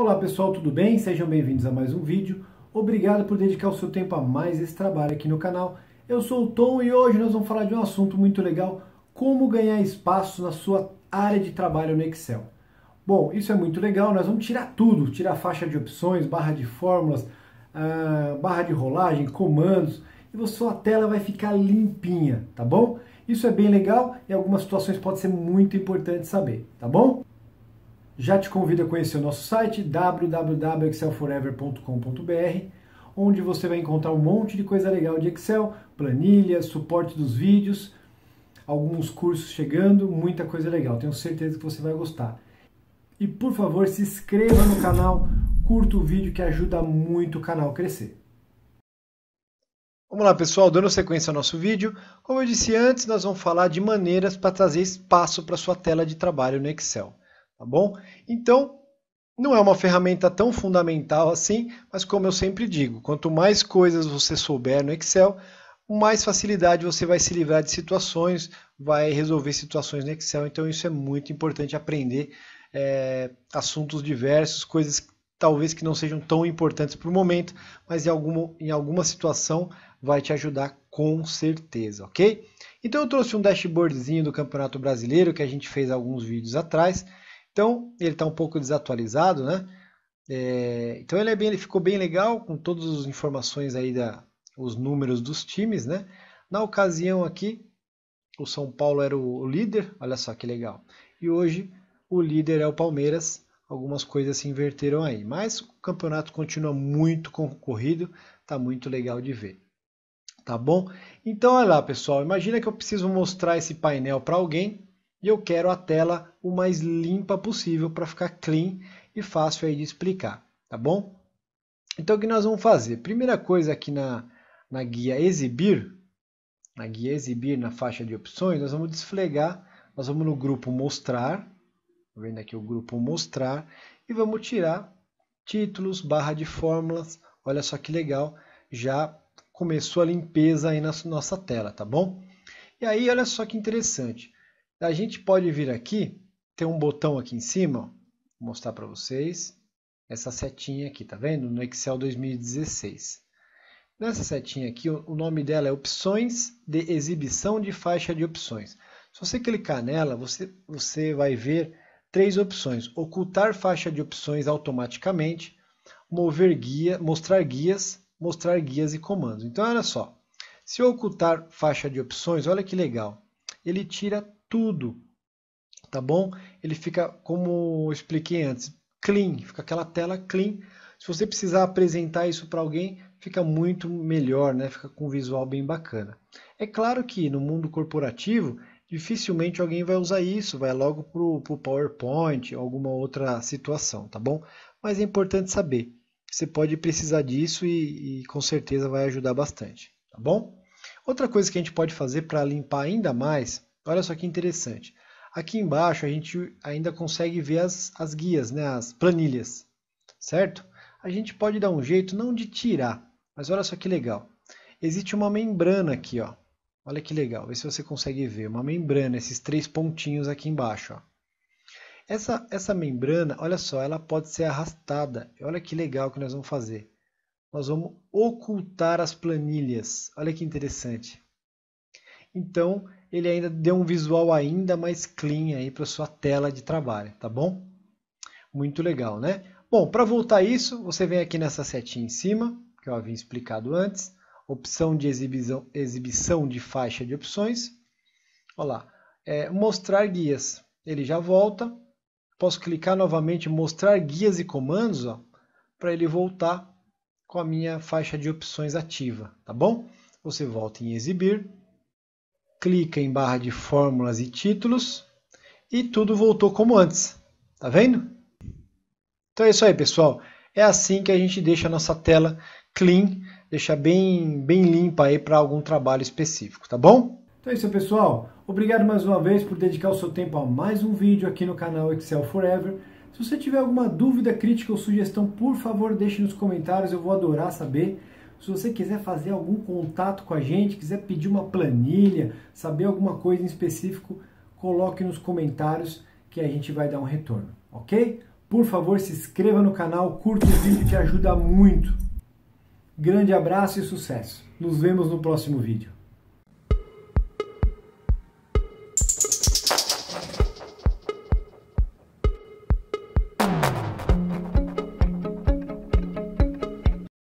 Olá pessoal, tudo bem? Sejam bem-vindos a mais um vídeo. Obrigado por dedicar o seu tempo a mais esse trabalho aqui no canal. Eu sou o Tom e hoje nós vamos falar de um assunto muito legal, como ganhar espaço na sua área de trabalho no Excel. Bom, isso é muito legal, nós vamos tirar tudo, tirar faixa de opções, barra de fórmulas, ah, barra de rolagem, comandos, e sua tela vai ficar limpinha, tá bom? Isso é bem legal e algumas situações pode ser muito importante saber, tá bom? Já te convido a conhecer o nosso site www.excelforever.com.br, onde você vai encontrar um monte de coisa legal de Excel, planilhas, suporte dos vídeos, alguns cursos chegando, muita coisa legal. Tenho certeza que você vai gostar. E por favor, se inscreva no canal, curta o vídeo que ajuda muito o canal a crescer. Vamos lá, pessoal, dando sequência ao nosso vídeo. Como eu disse antes, nós vamos falar de maneiras para trazer espaço para sua tela de trabalho no Excel tá bom? Então, não é uma ferramenta tão fundamental assim, mas como eu sempre digo, quanto mais coisas você souber no Excel, mais facilidade você vai se livrar de situações, vai resolver situações no Excel. Então, isso é muito importante aprender é, assuntos diversos, coisas talvez que não sejam tão importantes para o momento, mas em, algum, em alguma situação vai te ajudar com certeza, ok? Então eu trouxe um dashboardzinho do Campeonato Brasileiro que a gente fez alguns vídeos atrás. Então, ele está um pouco desatualizado, né? É, então ele, é bem, ele ficou bem legal com todas as informações aí da os números dos times, né? Na ocasião aqui, o São Paulo era o líder, olha só que legal. E hoje o líder é o Palmeiras. Algumas coisas se inverteram aí, mas o campeonato continua muito concorrido, tá muito legal de ver. Tá bom? Então olha lá, pessoal, imagina que eu preciso mostrar esse painel para alguém e eu quero a tela o mais limpa possível para ficar clean e fácil aí de explicar, tá bom? Então o que nós vamos fazer? Primeira coisa aqui na, na guia exibir, na guia exibir na faixa de opções, nós vamos desflegar, nós vamos no grupo mostrar, tá vendo aqui o grupo mostrar, e vamos tirar títulos, barra de fórmulas, olha só que legal, já começou a limpeza aí na nossa tela, tá bom? E aí olha só que interessante, a gente pode vir aqui, tem um botão aqui em cima, vou mostrar para vocês, essa setinha aqui, tá vendo? No Excel 2016. Nessa setinha aqui, o nome dela é opções de exibição de faixa de opções. Se você clicar nela, você, você vai ver três opções. Ocultar faixa de opções automaticamente, mover guia, mostrar guias, mostrar guias e comandos. Então, olha só. Se eu ocultar faixa de opções, olha que legal. Ele tira tudo, tá bom? Ele fica, como eu expliquei antes, clean, fica aquela tela clean. Se você precisar apresentar isso para alguém, fica muito melhor, né? Fica com um visual bem bacana. É claro que no mundo corporativo, dificilmente alguém vai usar isso, vai logo para o PowerPoint, alguma outra situação, tá bom? Mas é importante saber. Você pode precisar disso e, e com certeza vai ajudar bastante, tá bom? Outra coisa que a gente pode fazer para limpar ainda mais Olha só que interessante. Aqui embaixo a gente ainda consegue ver as, as guias, né? as planilhas, certo? A gente pode dar um jeito, não de tirar, mas olha só que legal. Existe uma membrana aqui, ó. olha que legal, vê se você consegue ver. Uma membrana, esses três pontinhos aqui embaixo. Ó. Essa, essa membrana, olha só, ela pode ser arrastada. Olha que legal que nós vamos fazer. Nós vamos ocultar as planilhas. Olha que interessante. Então, ele ainda deu um visual ainda mais clean aí para sua tela de trabalho, tá bom? Muito legal, né? Bom, para voltar isso, você vem aqui nessa setinha em cima, que eu havia explicado antes, opção de exibição, exibição de faixa de opções. Olha lá, é, mostrar guias. Ele já volta. Posso clicar novamente mostrar guias e comandos, para ele voltar com a minha faixa de opções ativa, tá bom? Você volta em exibir, clica em barra de fórmulas e títulos e tudo voltou como antes. Tá vendo? Então é isso aí, pessoal. É assim que a gente deixa a nossa tela clean, deixa bem, bem limpa aí para algum trabalho específico, tá bom? Então é isso, pessoal. Obrigado mais uma vez por dedicar o seu tempo a mais um vídeo aqui no canal Excel Forever. Se você tiver alguma dúvida, crítica ou sugestão, por favor, deixe nos comentários, eu vou adorar saber. Se você quiser fazer algum contato com a gente, quiser pedir uma planilha, saber alguma coisa em específico, coloque nos comentários que a gente vai dar um retorno, ok? Por favor, se inscreva no canal, curta o vídeo que ajuda muito. Grande abraço e sucesso. Nos vemos no próximo vídeo.